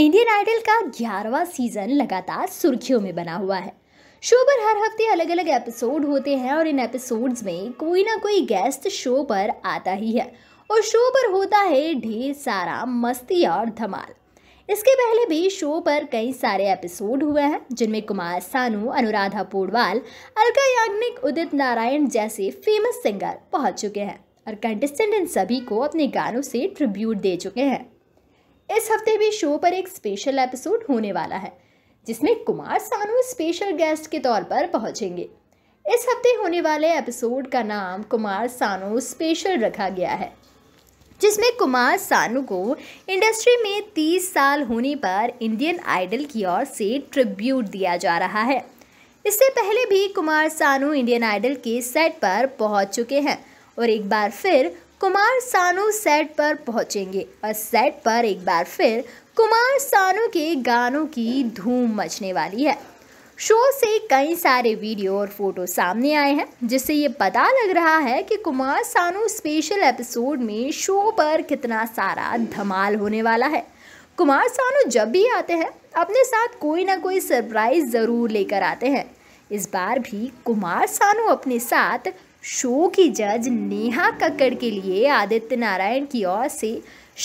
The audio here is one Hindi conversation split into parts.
इंडियन आइडल का ग्यारहवा सीजन लगातार सुर्खियों में बना हुआ है शो पर हर हफ्ते अलग अलग एपिसोड होते हैं और इन एपिसोड्स में कोई ना कोई गेस्ट शो पर आता ही है और शो पर होता है ढेर सारा मस्ती और धमाल इसके पहले भी शो पर कई सारे एपिसोड हुए हैं जिनमें कुमार सानू अनुराधा पोडवाल अलका याग्निक उदित नारायण जैसे फेमस सिंगर पहुंच चुके हैं और कंटेस्टेंट इन सभी को अपने गानों से ट्रिब्यूट दे चुके हैं इस हफ्ते भी शो पर एक स्पेशल एपिसोड होने वाला है जिसमें कुमार सानू स्पेशल गेस्ट के तौर पर पहुंचेंगे इस हफ्ते होने वाले एपिसोड का नाम कुमार सानू स्पेशल रखा गया है जिसमें कुमार सानू को इंडस्ट्री में 30 साल होने पर इंडियन आइडल की ओर से ट्रिब्यूट दिया जा रहा है इससे पहले भी कुमार सानू इंडियन आइडल के सेट पर पहुंच चुके हैं और एक बार फिर कुमार सानू सेट पर पहुंचेंगे और सेट पर एक बार फिर कुमार सानू के गानों की धूम मचने वाली है शो से कई सारे वीडियो और फोटो सामने आए हैं जिससे ये पता लग रहा है कि कुमार सानू स्पेशल एपिसोड में शो पर कितना सारा धमाल होने वाला है कुमार सानू जब भी आते हैं अपने साथ कोई ना कोई सरप्राइज ज़रूर लेकर आते हैं इस बार भी कुमार सानू अपने साथ शो की जज नेहा कक्कड़ के लिए आदित्य नारायण की ओर से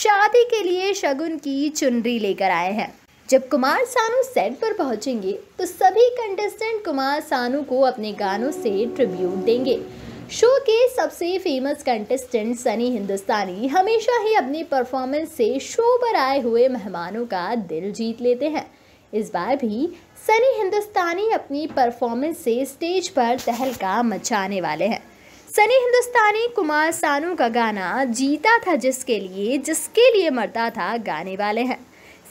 शादी के लिए शगुन की चुनरी लेकर आए हैं जब कुमार सानू सेट पर पहुंचेंगे तो सभी कंटेस्टेंट कुमार सानू को अपने गानों से ट्रिब्यूट देंगे शो के सबसे फेमस कंटेस्टेंट सनी हिंदुस्तानी हमेशा ही अपनी परफॉर्मेंस से शो पर आए हुए मेहमानों का दिल जीत लेते हैं इस बार भी सनी हिंदुस्तानी अपनी परफॉर्मेंस से स्टेज पर तहलका मचाने वाले हैं सनी हिंदुस्तानी कुमार सानू का गाना जीता था जिसके लिए जिसके लिए मरता था गाने वाले हैं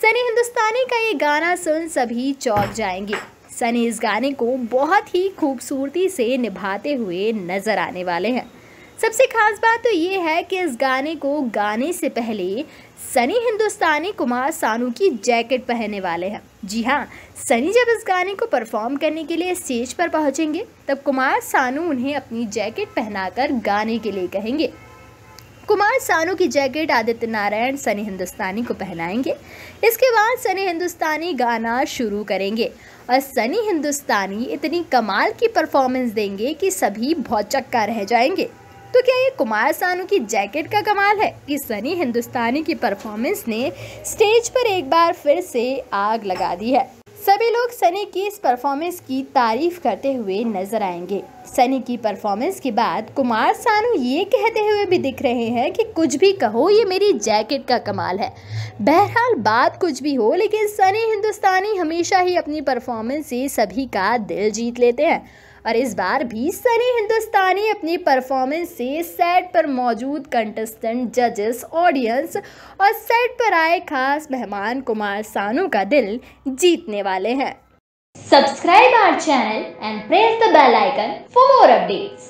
सनी हिंदुस्तानी का ये गाना सुन सभी चौक जाएंगे सनी इस गाने को बहुत ही खूबसूरती से निभाते हुए नजर आने वाले हैं सबसे खास बात तो ये है कि इस गाने को गाने से पहले सनी हिंदुस्तानी कुमार सानू की जैकेट पहनने वाले हैं जी हाँ सनी जब इस गाने को परफॉर्म करने के लिए स्टेज पर पहुँचेंगे तब कुमार सानू उन्हें अपनी जैकेट पहनाकर गाने के लिए कहेंगे कुमार सानू की जैकेट आदित्य नारायण सनी हिंदुस्तानी को पहनाएंगे इसके बाद सनी हिंदुस्तानी गाना शुरू करेंगे और सनी हिंदुस्तानी इतनी कमाल की परफॉर्मेंस देंगे कि सभी भौचक्का रह जाएंगे तो क्या ये कुमार सानू की जैकेट का कमाल है कि सनी हिंदुस्तानी की परफॉर्मेंस ने स्टेज पर एक बार फिर से आग लगा दी है सभी लोग सनी की इस परफॉर्मेंस की तारीफ करते हुए नजर आएंगे सनी की परफॉर्मेंस के बाद कुमार सानू ये कहते हुए भी दिख रहे हैं कि कुछ भी कहो ये मेरी जैकेट का कमाल है बहरहाल बात कुछ भी हो लेकिन सनी हिंदुस्तानी हमेशा ही अपनी परफॉर्मेंस से सभी का दिल जीत लेते हैं और इस बार भी सनी हिंदुस्तानी अपनी परफॉर्मेंस से सेट पर मौजूद कंटेस्टेंट जजेस ऑडियंस और सेट पर आए खास मेहमान कुमार सानू का दिल जीतने वाले हैं subscribe our channel and press the bell icon for more updates